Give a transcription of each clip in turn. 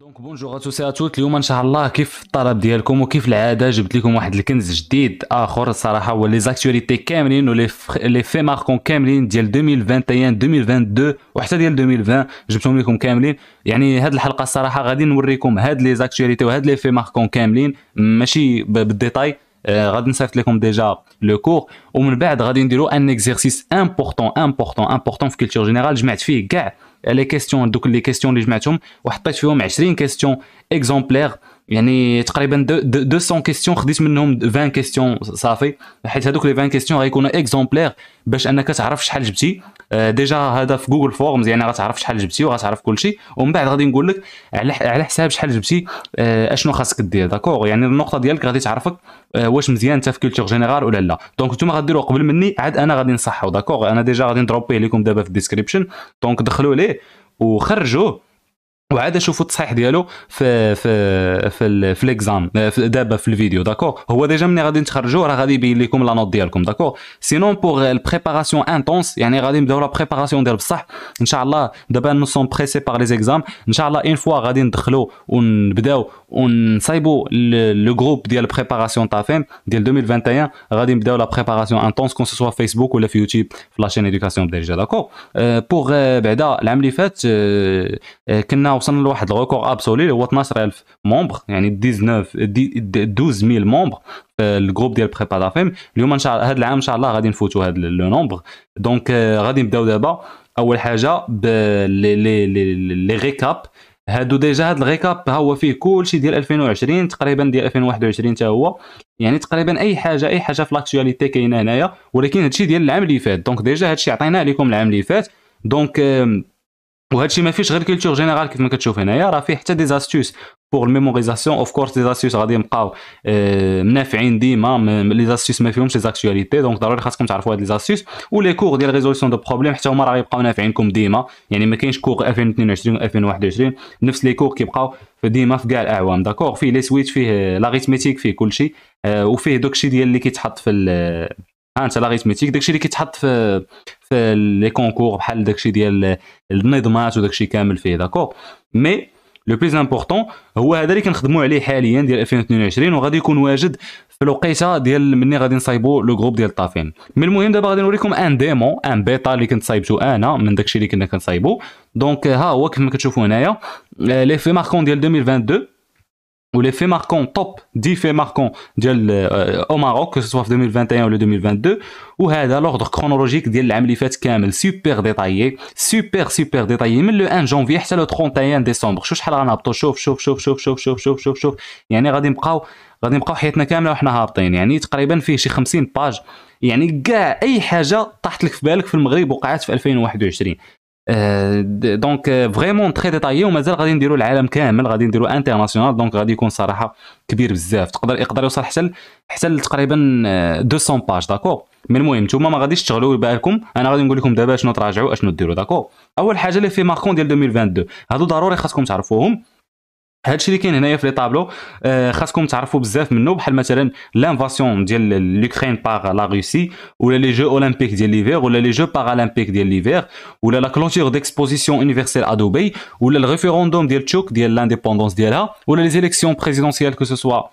دونك بونجور ا توت اليوم ان شاء الله كيف الطلب ديالكم وكيف العاده جبت لكم واحد الكنز جديد اخر الصراحه هو لي زاكتواليتي كاملين ولي لي في ماركون كاملين ديال 2021 2022 وحتى ديال 2020 جبتهم لكم كاملين يعني هاد الحلقه الصراحه غادي نوريكم هاد لي زاكتواليتي وهاد لي في ماركون كاملين ماشي بالديتاي آه غادي نصيفط لكم ديجا لو كور ومن بعد غادي نديرو ان اكزرسيس امبورطون امبورطون امبورطون في كولتور جينيرال جمعت فيه كاع les questions, donc les questions اللي vous وحطيت فيهم 20 questions exemplaires يعني تقريبا 200 كيستيون خديت منهم 20 كيستيون صافي حيت هذوك لي 20 كيستيون غيكونوا اكزومبلير باش انك تعرف شحال جبتي آه، ديجا هذا في جوجل فورمز يعني غتعرف شحال جبتي وغتعرف كل شيء ومن بعد غادي نقول لك على حساب شحال جبتي آه، اشنو خاصك دير داكوغ يعني النقطه ديالك غادي تعرفك آه، واش مزيان انت في كولتور جينيرال ولا لا دونك نتوما غديروه قبل مني عاد انا غادي نصحو داكوغ انا ديجا غادي ندروبيه لكم دابا في الديسكريبشن دونك دخلوا ليه وخرجوه وعاد شوفوا التصحيح ديالو في في في, في ليكزام آه، دابا في الفيديو داكور هو ديجا ملي غادي تخرجوا راه غادي يبين لكم لا نوت ديالكم داكور سينون بوغ البريباراسيون انتونس يعني غادي نبداو لا بريباراسيون ديال بصح ان شاء الله دابا نو سون بريسي بار لي زيكزام ان شاء الله اون فوا غادي ندخلوا ونبداو ونصايبوا لو جروب ديال بريباراسيون تاع فين ديال 2021 غادي نبداو لا بريباراسيون انتونس كون سوا فيسبوك ولا في يوتيوب في لاشين ايدوكاسيون ديجا داكور بوغ euh, euh, بعدا العام اللي فات euh، آه، كنا وصلنا لواحد الغوكور ابسولي اللي هو 12000 مومبر يعني 19 12000 مومبر في الجروب ديال بريبا دافيم اليوم ان شاء الله هذا العام ان شاء الله غادي نفوتوا هذا لو نومبر دونك آه، غادي نبداو دابا اول حاجه لي لي ريكاب هادو ديجا هاد الريكاب ها هو فيه كلشي ديال 2020 تقريبا ديال 2021 حتى هو يعني تقريبا اي حاجه اي حاجه في لاكتواليتي كاينه هنايا ولكن هادشي ديال العام اللي فات دونك ديجا هادشي عطيناه لكم العام اللي فات دونك وهادشي ما فيش غير كولتور جينيرال كيف ما كتشوف هنايا راه فيه حتى دي زاستوس بوغ الميموريزاسيون اوف كورس دي زاستوس غادي يبقاو آه، منافعين نافعين ديما لي زاستوس ما فيهمش لي زاكتواليتي دونك ضروري خاصكم تعرفوا هاد لي زاستوس ولي كور ديال ريزولوسيون دو بروبليم حتى هما راه يبقاو نافعينكم ديما يعني ما كاينش كور 2022 و 2021 نفس لي كور كيبقاو ديما في كاع الاعوام داكور فيه لي سويت فيه لاغيتميتيك فيه كلشي آه، وفيه داكشي ديال اللي كيتحط في ها آه، انت لاغيتميتيك داكشي اللي كيتحط في لي كونكور بحال داكشي ديال النظمات وداكشي كامل فيه داكور مي لو بليز امبورطون هو هذا اللي كنخدموا عليه حاليا ديال 2022 وغادي يكون واجد في الوقيته ديال مني غادي نصايبوا لو جروب ديال الطافين من المهم دابا غادي نوريكم ان ديمو ان بيتا اللي كنت صايبته انا من داكشي اللي كنا كنصايبو دونك ها هو كما كتشوفوا هنايا لي في ماركون ديال 2022 ou les faits marquants, top 10 في ماركون ديال euh, que ce soit en 2021 ou en 2022 ou لوردر l'ordre chronologique de l'année fait كامل super détaillé, super super détaillé, mais le 1 janvier jusqu'au 31 décembre. شوف شحال غنهبطوا شوف شوف شوف شوف شوف شوف شوف شوف شوف يعني غادي نبقاو غادي نبقاو حياتنا كامله وحنا هابطين يعني تقريبا فيه شي 50 باج يعني كاع اي حاجه طاحت لك في بالك في المغرب وقعت في 2021 دونك فريمون تري ديتايي ومازال غادي نديرو العالم كامل غادي نديرو انترناسيونال دونك غادي يكون صراحه كبير بزاف تقدر يقدر يوصل حتى حتى تقريبا 200 باج داكور من المهم نتوما ما غاديش تشغلوا بالكم انا غادي نقول لكم دابا شنو تراجعوا اشنو ديروا داكور اول حاجه اللي في ماركون ديال 2022 هادو ضروري خاصكم تعرفوهم هادشي اللي كاين هنايا في لي طابلو آه خاصكم تعرفوا بزاف منه بحال مثلا لانفاسيون ديال لوكرين باغ لا روسي ولا لي جو اولمبيك ديال ليفير ولا لي جو بارالمبيك ديال ليفير ولا لا كلوتور ديكسبوزيسيون يونيفرسيل ا دبي ولا الريفيروندوم ديال تشوك ديال لانديبوندونس ديالها ولا لي زيليكسيون بريزيدونسيال كو سوسوا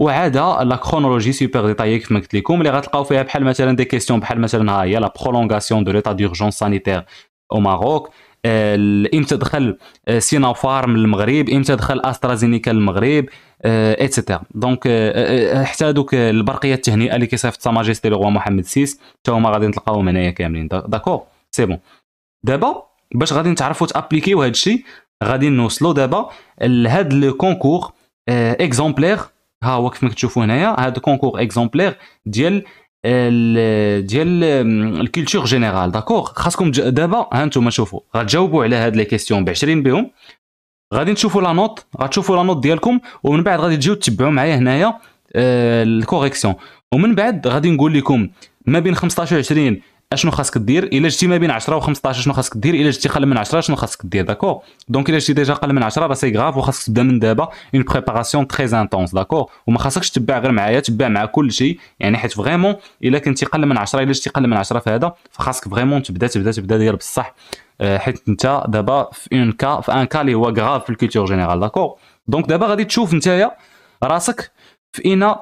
وعاد لا كرونولوجي سوبر ديتاي كيف ما قلت لكم اللي غتلقاو فيها بحال مثلا دي كيستيون بحال مثلا ها هي لا برولونغاسيون دو ليتا دورجونس سانيتير او ماروك امتى دخل سينافارم آه، للمغرب امتى دخل استرازينيكا للمغرب ايتترا آه، آه، دونك حتى دوك البرقيه التهنئه اللي كيصيفط ماجيستي لو محمد السيس حتى هما غادي نلقاوهم هنايا كاملين داكور سي بون دابا باش غادي نتعرفوا تابليكيو هذا الشيء غادي نوصلوا دابا لهاد لو كونكور اكزومبلير ها هو كيف ما كتشوفوا هنايا هذا كونكور اكزومبلير ديال ديال الكولتور جينيرال داكور خاصكم دابا ها نتوما شوفوا غتجاوبوا على هاد لي كيسيون ب 20 بهم غادي تشوفوا لا نوت غتشوفوا لا نوت ديالكم ومن بعد غادي تجيو تتبعوا معايا هنايا آه، الكوريكسيون ومن بعد غادي نقول لكم ما بين 15 و 20 اشنو خاصك دير الا جيتي ما بين 10 و 15 شنو خاصك دير الا جيتي قل من 10 شنو خاصك دير داكور دونك الا جيتي ديجا قل من 10 راه سي غاف وخاصك تبدا من دابا اون بريباراسيون تري انتونس داكور وما خاصكش تبع غير معايا تبع مع كل شيء يعني حيت فريمون الا كنتي قل من 10 الا جيتي قل من 10 في هذا فخاصك فريمون تبدا تبدا تبدا دير بصح آه، حيت انت دابا في اون كا في ان كا اللي هو غاف في الكولتور جينيرال داكور دونك دابا غادي تشوف نتايا راسك في اين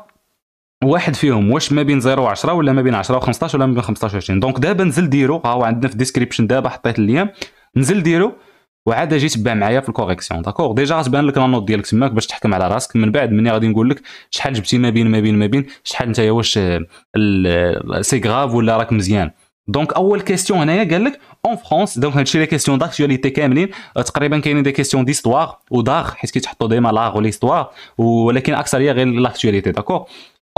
واحد فيهم واش ما بين 0 و10 ولا ما بين 10 و15 ولا ما بين 15 و20 دونك دابا نزل ديرو ها هو عندنا في الديسكريبشن دابا حطيت لي نزل ديرو وعاد اجي تبع معايا في الكوريكسيون داكور ديجا غتبان لك النوت ديالك تماك باش تحكم على راسك من بعد مني غادي نقول لك شحال جبتي ما بين ما بين ما بين شحال نتايا واش آه، سي غاف ولا راك مزيان دونك اول كيستيون هنايا قال لك اون فرونس دونك هادشي لي كيستيون داكتواليتي كاملين آه، تقريبا كاينين دي كيستيون ديستوار وداغ حيت كيتحطوا ديما لاغ وليستوار ولكن اكثر هي غير لاكتواليتي داكور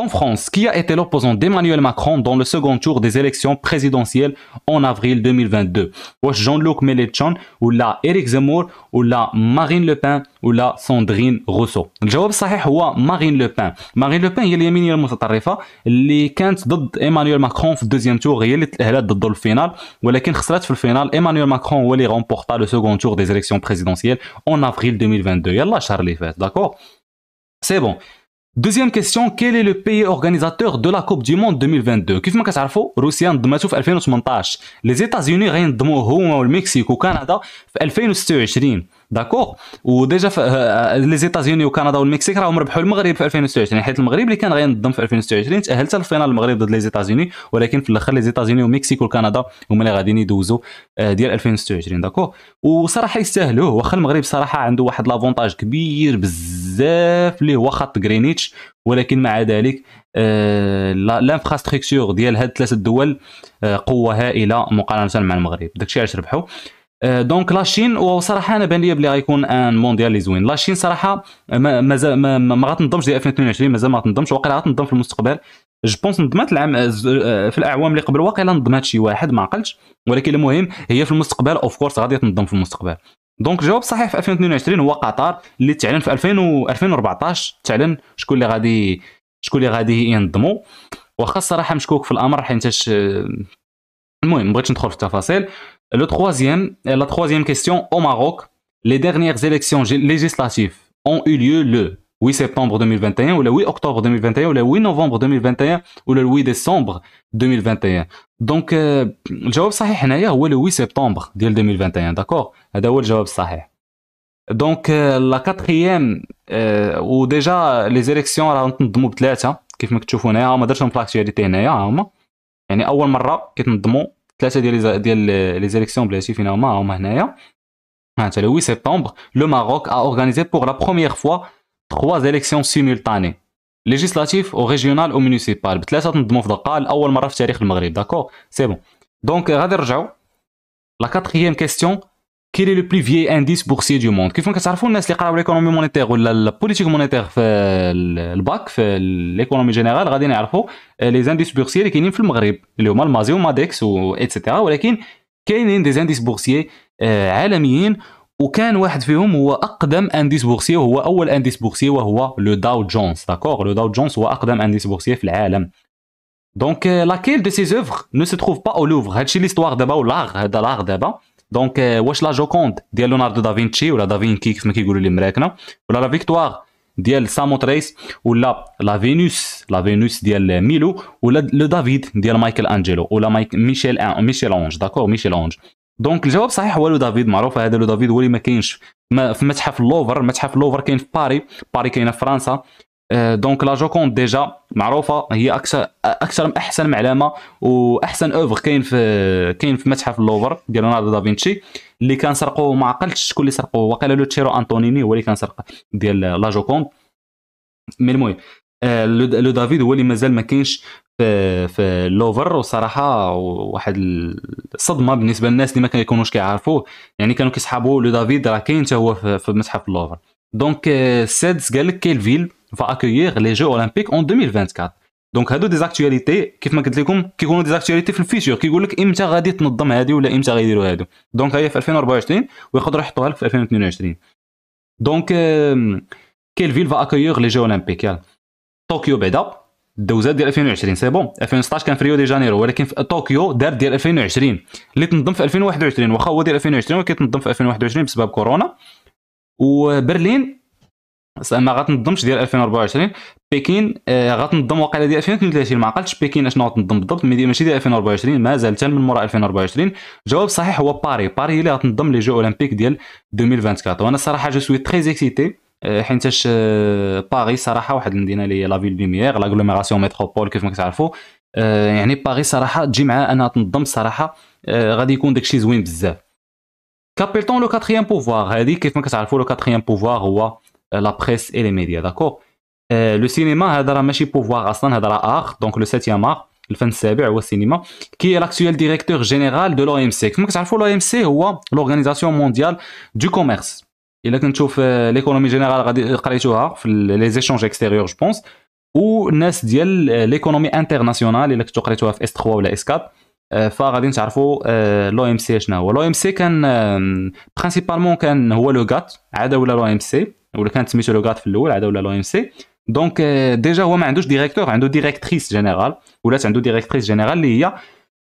En France, qui a été l'opposant d'Emmanuel Macron dans le second tour des élections présidentielles en avril 2022 Ou Jean-Luc Mélenchon, ou la Éric Zemmour, ou la Marine Le Pen, ou la Sandrine Rousseau Le réponse صحيح هو Marine Le Pen. Marine Le Pen, il y a l'Yémini al-Mutatarrifa, Emmanuel Macron au deuxième tour, il est allé contre le final. Mais le final, Emmanuel Macron, il remporta le second tour des élections présidentielles en avril 2022. Il y a là Charlie d'accord C'est bon. دوزيام كيستيون كيل اي لو بيي اورغانيزاتور دو لا كوب دي موند 2022 كيف ما كتعرفوا روسيا نظمته في 2018 لي زيتازيوني غينضموه هما والمكسيك وكندا في 2026 داكور وديجا لي زيتازيوني وكندا والمكسيك راهم ربحوا المغرب في 2026 حيت المغرب اللي كان غينظم في 2026 تاهل حتى الفينال المغرب ضد لي زيتازيوني ولكن في الاخر لي زيتازيوني والمكسيك وكندا هما اللي غاديين يدوزوا ديال 2026 داكور وصراحه يستاهلوه واخا المغرب صراحه عنده واحد لافونتاج كبير بزاف اللي هو خط غرينيتش ولكن مع ذلك آه ديال هاد ثلاثه الدول قوه هائله مقارنه مع المغرب داكشي علاش ربحوا دونك لاشين وصراحه انا بان لي بلي غيكون ان مونديال لي زوين لاشين صراحه مازال ما, غتنضمش ديال 2022 مازال ما غتنضمش واقيلا غتنضم في المستقبل جو بونس نضمات العام في الاعوام اللي قبل واقيلا نضمات شي واحد ما عقلتش ولكن المهم هي في المستقبل اوف كورس غادي تنضم في المستقبل دونك الجواب صحيح في 2022 هو قطر اللي تعلن في 2000 و 2014 تعلن شكون اللي غادي شكون اللي غادي ينضموا واخا الصراحه مشكوك في الامر حيت المهم بغيتش ندخل في التفاصيل Le troisième, euh, la troisième question, au Maroc, les dernières élections législatives ont eu lieu le 8 septembre 2021 ou le 8 octobre 2021 ou le 8 novembre 2021 ou le 8 décembre 2021. Donc, euh, le le 8 septembre 2021, d'accord C'est le job Donc, euh, la quatrième, où ou déjà les élections, trois, comme vous le voyez, a première ثلاثه ديال ديال لي زيليكسيون بلاتي فينا هما هنايا حتى لو 8 سبتمبر لو ماروك ا اورغانيزي بوغ لا بروميير فوا تخوا زيليكسيون سيمولتاني ليجيسلاتيف او ريجيونال او مونيسيبال بثلاثه تنظموا في دقه لاول مره في تاريخ المغرب داكور سي بون دونك غادي نرجعوا لا كاتريام كيستيون لي لو بلي فيي انديس بورسي دو موند كيفما كتعرفوا الناس اللي قراو ليكونومي مونيتير ولا البوليتيك مونيتير في الباك في ليكونومي جينيرال غادي يعرفوا لي زانديس بورسي اللي كاينين في المغرب اللي هما المازي وماديكس واتسيتيرا ولكن كاينين دي زانديس بورسي عالميين وكان واحد فيهم هو اقدم انديس بورسي وهو اول انديس بورسي وهو لو داو جونز داكور لو داو جونز هو اقدم انديس بورسي في العالم دونك لاكيل دو سيز اوفر نو سي تروف با او لوفر هادشي ليستوار دابا ولاغ هذا لاغ دابا دونك واش لا جوكوند ديال ليوناردو دافينشي ولا دافين كيك كيف ما كيقولوا لي مراكنا ولا لا فيكتوار ديال ساموتريس ولا لا فينوس لا فينوس ديال ميلو ولا لو دافيد ديال مايكل انجيلو ولا مايك ميشيل أن... ميشيل اونج داكور ميشيل اونج دونك الجواب صحيح هو لو دافيد معروف هذا لو دافيد هو اللي ما كاينش في متحف اللوفر متحف اللوفر كاين في باري باري كاينه في فرنسا دونك لا جوكوند ديجا معروفه هي اكثر اكثر احسن معلمه واحسن اوفر كاين في كاين في متحف اللوفر ديال ليوناردو دافينشي اللي كان سرقوه ما عقلتش شكون اللي سرقوه وقال لو تشيرو انطونيني هو اللي كان سرق ديال لا جوكوند مي المهم آه، لو دافيد هو اللي مازال ما كاينش في في اللوفر وصراحه واحد الصدمه بالنسبه للناس اللي ما كيكونوش كيعرفوه يعني كانوا كيسحابوا لو دافيد راه كاين حتى هو في متحف اللوفر دونك سيدس آه، قال لك كاين الفيل va accueillir les Jeux Olympiques en 2024 دونك هادو دي اكتواليتي كيف ما قلت لكم كيكونوا دي اكتواليتي في الفيتور كيقول لك امتى غادي تنظم هادي ولا امتى غيديروا هادو دونك هي في 2024 ويقدروا يحطوها لك في 2022 دونك كيل فيل فا اكويغ لي جو اولمبيك يلا طوكيو بعدا الدوزات ديال 2020 سي بون 2016 كان في ريو دي جانيرو ولكن في طوكيو دار ديال 2020 اللي تنظم في 2021 واخا هو ديال 2020 ولكن تنظم في 2021 بسبب كورونا وبرلين ما غتنظمش ديال 2024 بكين آه غتنظم واقيلا ديال 2032 ما عقلتش بكين اشنو غتنظم بالضبط مي ماشي ديال 2024 مازال حتى من مورا 2024 جواب صحيح هو باري باري اللي غتنظم لي جو اولمبيك ديال 2024 وانا الصراحه جو سوي تري اكسيتي آه، حيتاش آه، باري صراحه واحد المدينه اللي هي لا فيل ليميير لاغلوميراسيون ميتروبول كيف ما كتعرفوا آه، يعني باري صراحه تجي معاها انها تنظم صراحه غادي يكون داكشي زوين بزاف كابيتون لو كاتريام بوفوار هذه كيف ما كتعرفوا لو كاتريام بوفوار هو Euh, la presse et les médias, d'accord euh, Le cinéma, ce le pouvoir, c'est l'art, le 7 e art, le cinéma, qui est l'actuel directeur général de l'OMC. Vous savez que l'OMC est l'Organisation Mondiale du Commerce. Euh, l'économie générale, les échanges extérieurs, je pense, ou l'économie internationale, vous l'avez dit, S3 ou S4. آه، فغادي نتعرفوا آه، لو ام سي شنو هو لو ام سي كان برينسيبالمون كان هو لو غات عاد ولا لو ام سي ولا كانت سميتو لو غات في الاول عاد ولا لو ام سي دونك آه، ديجا هو ما عندوش ديريكتور عنده ديريكتريس جينيرال ولات عنده ديريكتريس جينيرال اللي هي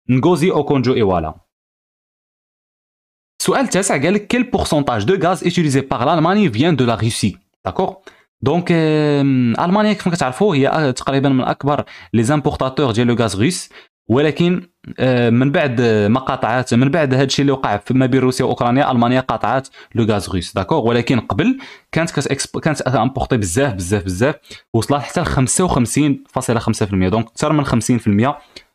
نغوزي اوكونجو ايوالا السؤال التاسع قال لك كيل بورسونتاج دو غاز utilisé باغ لالماني فيان دو لا روسي داكور دونك المانيا كيف كتعرفوا هي تقريبا من اكبر لي زامبورتاتور ديال لو غاز روس ولكن آه، من بعد ما قاطعات من بعد هذا الشيء اللي وقع ما بين روسيا واوكرانيا المانيا قاطعات لو غاز روس داكور ولكن قبل كانت كتكسب كانت امبورتي بزاف بزاف بزاف وصلت حتى ل 55.5% دونك اكثر من 50%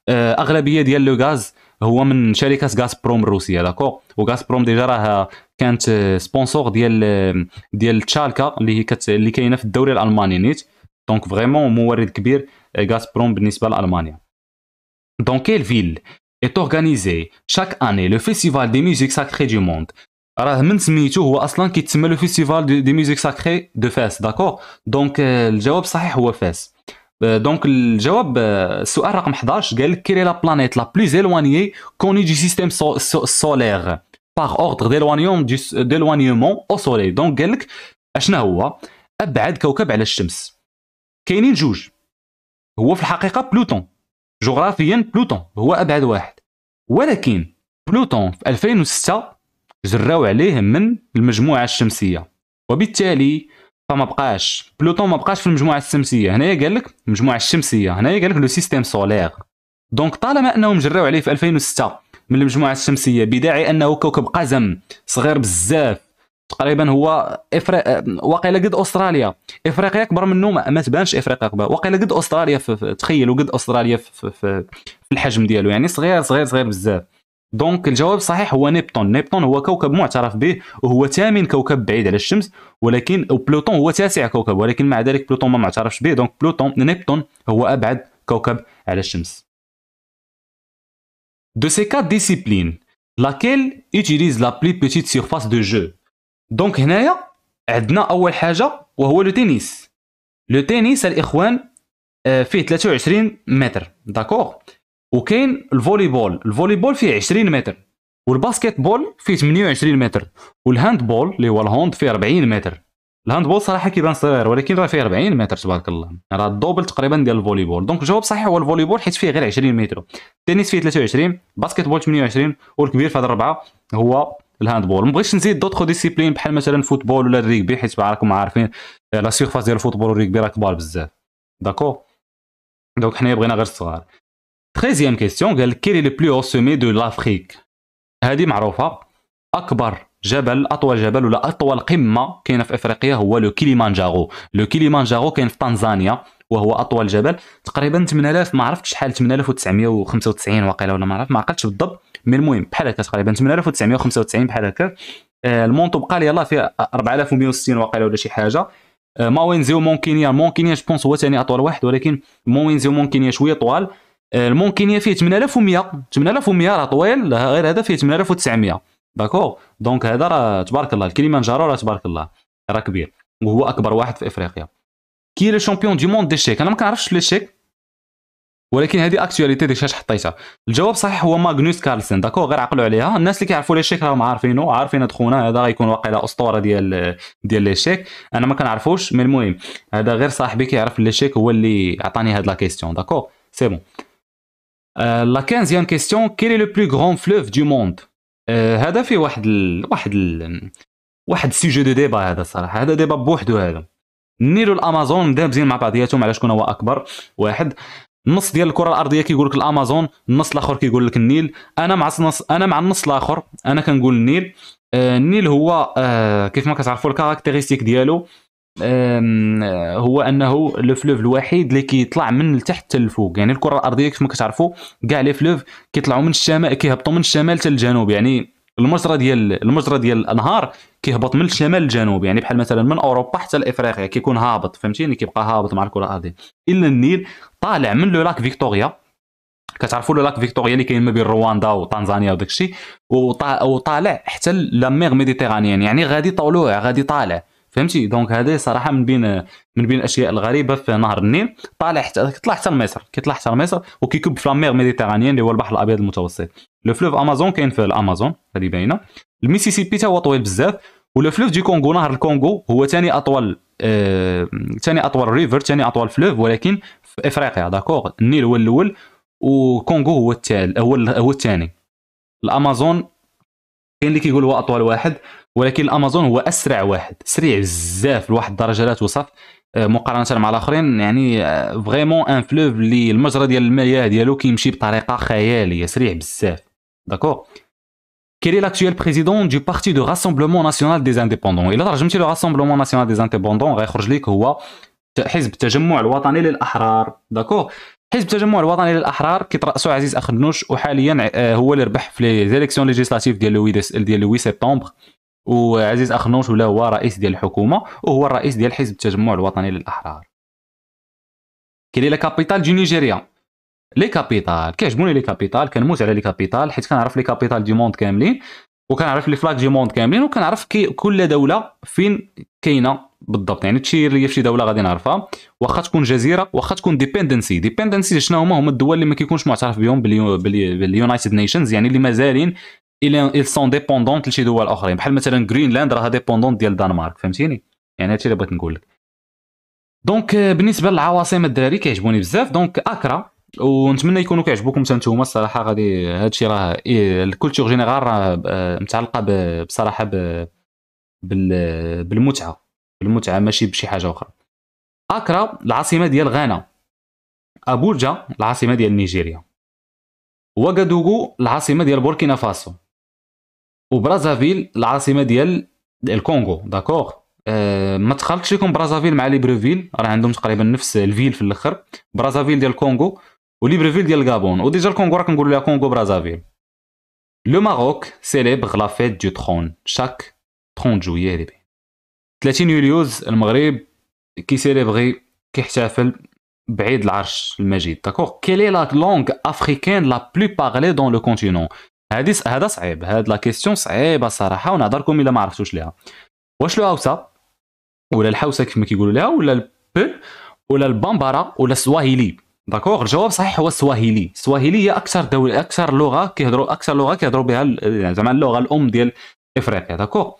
آه، اغلبيه ديال لو غاز هو من شركه غاز بروم الروسيه داكور وغاز بروم ديجا راه كانت آه، سبونسور ديال ديال تشالكا اللي هي كت... اللي كاينه في الدوري الالماني نيت دونك فريمون مورد كبير غاز بروم بالنسبه لالمانيا dans quelle ville est organisé chaque année le Festival des musiques sacrées du monde راه festival سميتو هو اصلا كيتسمى لو فيستيفال دي ميوزيك ساكري دو فاس داكور le الجواب صحيح هو فاس دونك الجواب السؤال رقم 11 قال لك قال لك جغرافيا بلوتون هو ابعد واحد ولكن بلوتون في 2006 جراو عليه من المجموعه الشمسيه وبالتالي فما بقاش بلوتون ما بقاش في المجموعه الشمسيه هنايا قال لك المجموعه الشمسيه هنايا قال لك لو سيستيم سولير دونك طالما انهم جراو عليه في 2006 من المجموعه الشمسيه بداعي انه كوكب قزم صغير بزاف تقريبا هو إفريق... واقيلا قد استراليا افريقيا اكبر منه ما, ما تبانش افريقيا اكبر واقيلا قد استراليا في... تخيلوا قد استراليا في... في... في الحجم ديالو يعني صغير صغير صغير بزاف دونك الجواب صحيح هو نيبتون نيبتون هو كوكب معترف به وهو ثامن كوكب بعيد على الشمس ولكن بلوتون هو تاسع كوكب ولكن مع ذلك بلوتون ما معترفش به دونك بلوتون نيبتون هو ابعد كوكب على الشمس دو سي كات ديسيبلين لاكيل يوتيليز لا بلي بيتيت سيرفاس دو جو دونك هنايا عندنا اول حاجه وهو لو تينيس لو تينيس الاخوان آه، فيه 23 متر داكور وكاين الفولي بول الفولي بول فيه 20 متر والباسكت بول فيه 28 متر والهاند بول اللي هو الهوند فيه 40 متر الهاند بول صراحه كيبان صغير ولكن راه فيه 40 متر تبارك الله راه الدوبل تقريبا ديال الفولي بول دونك الجواب صحيح هو الفولي بول حيت فيه غير 20 متر التنس فيه 23 باسكت بول 28 والكبير في هذا الربعه هو الهاندبول ما بغيتش نزيد دوطخ ديسيبلين بحال مثلا الفوتبول ولا الريكبي حيت راكم عارفين لا سيرفاس ديال الفوتبول والريكبي راه كبار بزاف داكو دونك حنايا بغينا غير الصغار تريزيام كيستيون قال كيري لو بلو او سومي دو لافريك هذه معروفه اكبر جبل اطول جبل ولا اطول قمه كاينه في افريقيا هو لو كيليمانجارو لو كيليمانجارو كاين في تنزانيا وهو اطول جبل تقريبا 8000 ما عرفتش شحال 8995 واقيلا ولا ما عرفت ما عقلتش بالضبط مي المهم بحال هكا تقريبا 8995 بحال هكا المونطو بقى لي يلاه فيه 4160 واقيلا ولا شي حاجه آه، وين زيو مونكينيا مونكينيا جوبونس هو ثاني اطول واحد ولكن زيو مونكينيا شويه طوال آه، المونكينيا فيه 8100 8100 راه طويل غير هذا فيه 8900 داكور دونك هذا راه تبارك الله نجارو راه تبارك الله راه كبير وهو اكبر واحد في افريقيا كي لو شامبيون دي موند دي شيك انا ما كنعرفش لي شيك ولكن هذه اكتواليتي ديال شاش حطيتها الجواب صحيح هو ماغنوس كارلسن داكو غير عقلوا عليها الناس اللي كيعرفوا لي شيك راهم عارفينو عارفين هاد خونا هذا غيكون واقيلا اسطوره ديال ديال لي شيك انا ما كنعرفوش مي المهم هذا غير صاحبي كيعرف لي شيك هو اللي عطاني هاد لا كيستيون داكو سي بون لا كانزيام كيستيون كيل لو بلو غران فلوف دو موند هذا في فيه واحد ال... واحد ال... واحد سيجي دو ديبا هذا الصراحه هذا ديبا بوحدو هذا النيل والامازون مدابزين مع بعضياتهم على شكون هو اكبر واحد النص ديال الكره الارضيه كيقول لك الامازون النص الاخر كيقول لك النيل انا مع النص انا مع النص الاخر انا كنقول النيل آه، النيل هو آه، كيف ما كتعرفوا الكاركتيريستيك ديالو آه، هو انه لو فلوف الوحيد اللي كيطلع من التحت للفوق يعني الكره الارضيه كيف ما كتعرفوا كاع لي فلوف كيطلعوا من الشمال كيهبطوا من الشمال حتى الجنوب يعني المجرى ديال المجرى ديال الانهار كيهبط من الشمال للجنوب يعني بحال مثلا من اوروبا حتى لافريقيا كيكون هابط فهمتيني كيبقى هابط مع الكره الارضيه الا النيل طالع من لو لاك فيكتوريا كتعرفوا لو لاك فيكتوريا اللي كاين ما بين رواندا وتنزانيا وداك الشيء وطالع حتى لا ميغ ميديتيرانيان يعني غادي طلوع غادي طالع فهمتي دونك هذه صراحه من بين من بين الاشياء الغريبه في نهر النيل طالع حتى كيطلع حتى لمصر كيطلع حتى لمصر وكيكب في لا ميغ ميديتيرانيان اللي هو البحر الابيض المتوسط لو فلوف امازون كاين في الامازون هذه باينه الميسيسيبي تا هو طويل بزاف ولو فلوف دي كونغو نهر الكونغو هو ثاني اطول ثاني آه... اطول ريفر ثاني اطول فلوف ولكن في افريقيا داكوغ النيل هو الاول وكونغو هو التال هو هو الثاني الامازون كاين اللي كيقول هو اطول واحد ولكن الامازون هو اسرع واحد سريع بزاف لواحد الدرجه لا توصف مقارنه مع الاخرين يعني فريمون ان فلوف اللي المجرى ديال المياه ديالو كيمشي بطريقه خياليه سريع بزاف D'accord Quel est l'actuel président du parti de Rassemblement National des Indépendants Et là, je me suis le Rassemblement National des Indépendants, حزب تجمع الوطني للاحرار D'accord. حزب تجمع الوطني للاحرار كيتراسو عزيز اخنوش وحاليا هو اللي ربح في ديال ديال ولا هو رئيس ديال وهو الرئيس ديال est la capitale du Nigeria لي كابيتال كيعجبوني لي كابيتال كنموت على لي كابيتال حيت كنعرف لي كابيتال دي موند كاملين وكنعرف لي فلاك دي موند كاملين وكنعرف كل دوله فين كاينه بالضبط يعني تشير ليا في شي دوله غادي نعرفها واخا تكون جزيره واخا تكون ديبندنسي ديبندنسي شنو هما هما الدول اللي ما كيكونش معترف بهم باليونايتد نيشنز يعني اللي مازالين ال سون dépendants لشي دول اخرين بحال مثلا جرينلاند راها ديبوندونت ديال الدنمارك فهمتيني يعني هادشي اللي بغيت نقول لك دونك بالنسبه للعواصم الدراري كيعجبوني بزاف دونك اكرا ونتمنى يكونوا كيعجبوكم حتى نتوما الصراحه غادي هادشي راه إيه، الكولتور جينيرال راه متعلقه بصراحه ب... بال... بالمتعه بالمتعه ماشي بشي حاجه اخرى اكرا العاصمه ديال غانا ابوجا العاصمه ديال نيجيريا واغادوغو العاصمه ديال بوركينا فاسو وبرازافيل العاصمه ديال الكونغو داكوغ أه ما تخلطش لكم برازافيل مع ليبروفيل راه عندهم تقريبا نفس الفيل في الاخر برازافيل ديال الكونغو وليبرفيل ديال الكابون وديجا الكونغو راه كنقولو لها كونغو برازافيل لو ماروك سيليبغ لا فيت دو ترون شاك 30 جويي بي 30 يوليوز المغرب كي سيليبغي كيحتفل بعيد العرش المجيد داكوغ كيلي لا لونغ افريكان لا بلو بارلي دون لو كونتينون هادي هذا صعيب هاد لا كيستيون صعيبه صراحه ونهضركم الا ما عرفتوش ليها واش لو هاوسا ولا الحوسه ما كيقولوا لها ولا البل ولا البامبارا ولا السواهيلي داكوغ الجواب صحيح هو السواهيلي السواهيلي هي اكثر دولة اكثر لغه كيهضروا اكثر لغه كيهضروا بها آه، زعما اللغه الام ديال افريقيا داكوغ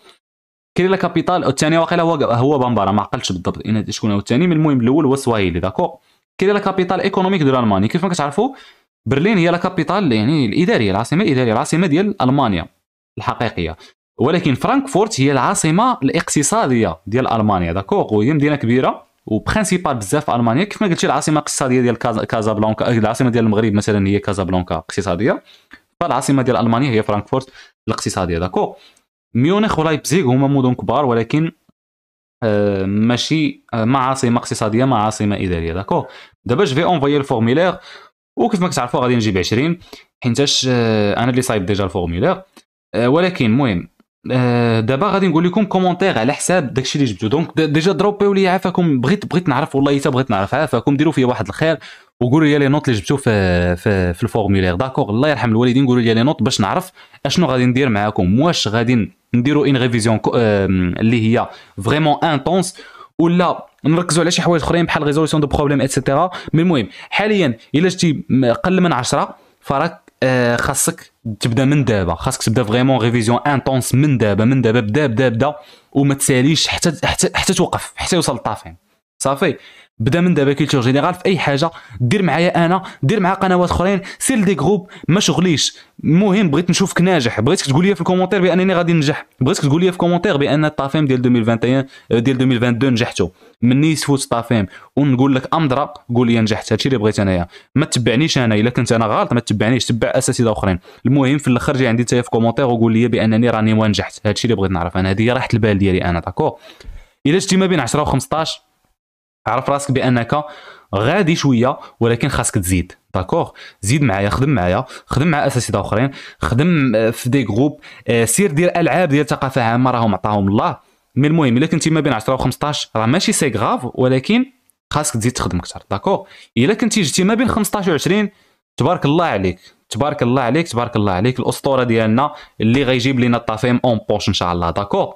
كاين لا كابيتال الثانيه واقيلا هو هو بامبارا ما عقلتش بالضبط ان شكون هو الثاني من المهم الاول هو السواهيلي داكوغ كاين لا كابيتال ايكونوميك ديال المانيا كيف ما كتعرفوا برلين هي لا كابيتال يعني الاداريه العاصمه الاداريه العاصمه ديال المانيا الحقيقيه ولكن فرانكفورت هي العاصمه الاقتصاديه ديال المانيا داكوغ وهي مدينه كبيره وبرانسيبال بزاف في المانيا كيف ما قلتي العاصمه الاقتصاديه ديال كازا بلانكا العاصمه ديال المغرب مثلا هي كازا بلانكا اقتصاديه فالعاصمه ديال المانيا هي فرانكفورت الاقتصاديه داكو ميونخ ولايبزيغ هما مدن كبار ولكن آه، ماشي آه، ما عاصمه اقتصاديه ما عاصمه اداريه داكو دابا جو في اونفوي الفورميلير وكيف ما كتعرفوا غادي نجيب 20 حيتاش آه، انا اللي صايب ديجا الفورميلير ولكن المهم آه، دابا غادي نقول لكم كومونتير على حساب داكشي اللي جبتو دونك ديجا دروبيو لي عافاكم بغيت بغيت نعرف والله حتى بغيت نعرف عافاكم ديروا فيا واحد الخير وقولوا لي لي نوت اللي جبتو في في, في الفورمولير داكور الله يرحم الوالدين قولوا لي لي نوت باش نعرف اشنو غادي ندير معاكم واش غادي نديروا ان ريفيزيون اللي هي فريمون انتونس ولا نركزوا على شي حوايج اخرين بحال ريزوليسيون دو بروبليم اتسيتيرا مي المهم حاليا الا جيتي قل من 10 فراك آه، خاصك تبدا من دابا خاصك تبدا فريمون ريفيزيون انتونس من دابا من دابا بدا بدا بدا وما تساليش حتى حتى حتى توقف حتى يوصل الطافين صافي بدا من دابا كولتور جينيرال في اي حاجه دير معايا انا دير مع قنوات اخرين سير دي جروب ما شغليش المهم بغيت نشوفك ناجح بغيتك تقول لي في الكومونتير بانني غادي ننجح بغيتك تقول لي في الكومونتير بان الطافيم ديال 2021 آه، ديال 2022 نجحتو مني تفوت الطافيم ونقول لك امضرا قول لي نجحت هادشي اللي بغيت انايا ما تبعنيش انا الا كنت انا غلط ما تبعنيش تبع اساتذه اخرين المهم في الاخر جي عندي تايا في كومونتير وقول لي بانني راني ما نجحت هادشي اللي بغيت نعرف انا هذه راحت البال ديالي انا داكور الا شتي ما بين 10 و 15 عرف راسك بانك غادي شويه ولكن خاصك تزيد داكوغ زيد معايا خدم معايا خدم مع اساتذه اخرين خدم آه، في دي جروب آه، سير دير العاب ديال ثقافه عامه راهم عطاهم الله مي المهم الا كنتي ما بين 10 و15 راه ماشي سي غاف ولكن خاصك تزيد تخدم اكثر داكوغ الا كنتي جيتي ما بين 15 و20 تبارك الله عليك تبارك الله عليك تبارك الله عليك الاسطوره ديالنا اللي غيجيب لنا الطافيم اون بوش ان شاء الله داكوغ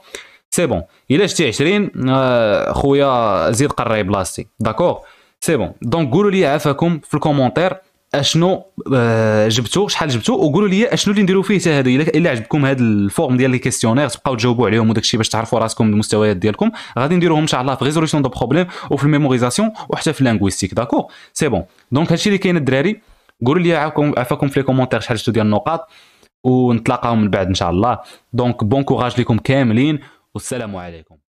سي بون الا شتي 20 آه، خويا زيد قري بلاصتي داكور سي بون دونك قولوا لي عافاكم في الكومونتير اشنو آه، جبتو شحال جبتو وقولوا لي اشنو اللي نديرو فيه حتى هذا الا عجبكم هذا الفورم ديال لي كيستيونير تبقاو تجاوبوا عليهم وداكشي باش تعرفوا راسكم المستويات ديالكم غادي نديروهم ان شاء الله في ريزوليسيون دو بروبليم وفي الميموريزاسيون وحتى في لانغويستيك داكور سي بون دونك هادشي اللي كاين الدراري قولوا لي عافاكم في لي كومونتير شحال جبتو ديال النقاط ونتلاقاو من بعد ان شاء الله دونك بون كوراج ليكم كاملين والسلام عليكم